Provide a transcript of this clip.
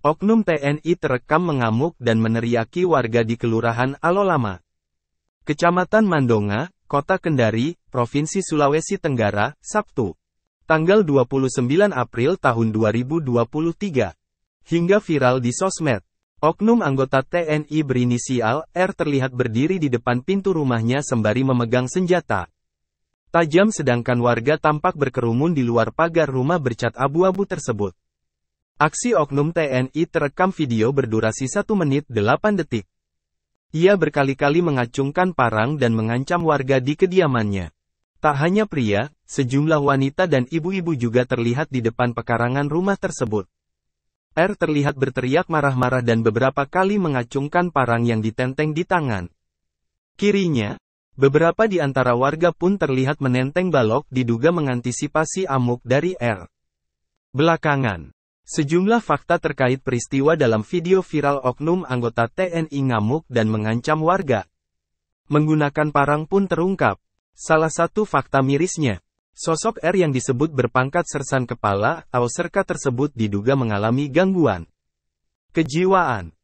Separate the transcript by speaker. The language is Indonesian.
Speaker 1: Oknum TNI terekam mengamuk dan meneriaki warga di Kelurahan Alolama. Kecamatan Mandonga, Kota Kendari, Provinsi Sulawesi Tenggara, Sabtu. Tanggal 29 April tahun 2023. Hingga viral di sosmed. Oknum anggota TNI berinisial R terlihat berdiri di depan pintu rumahnya sembari memegang senjata tajam sedangkan warga tampak berkerumun di luar pagar rumah bercat abu-abu tersebut. Aksi oknum TNI terekam video berdurasi 1 menit 8 detik. Ia berkali-kali mengacungkan parang dan mengancam warga di kediamannya. Tak hanya pria, sejumlah wanita dan ibu-ibu juga terlihat di depan pekarangan rumah tersebut. R terlihat berteriak marah-marah dan beberapa kali mengacungkan parang yang ditenteng di tangan. Kirinya, beberapa di antara warga pun terlihat menenteng balok diduga mengantisipasi amuk dari R. Belakangan, Sejumlah fakta terkait peristiwa dalam video viral oknum anggota TNI ngamuk dan mengancam warga. Menggunakan parang pun terungkap. Salah satu fakta mirisnya, sosok R yang disebut berpangkat sersan kepala atau serka tersebut diduga mengalami gangguan kejiwaan.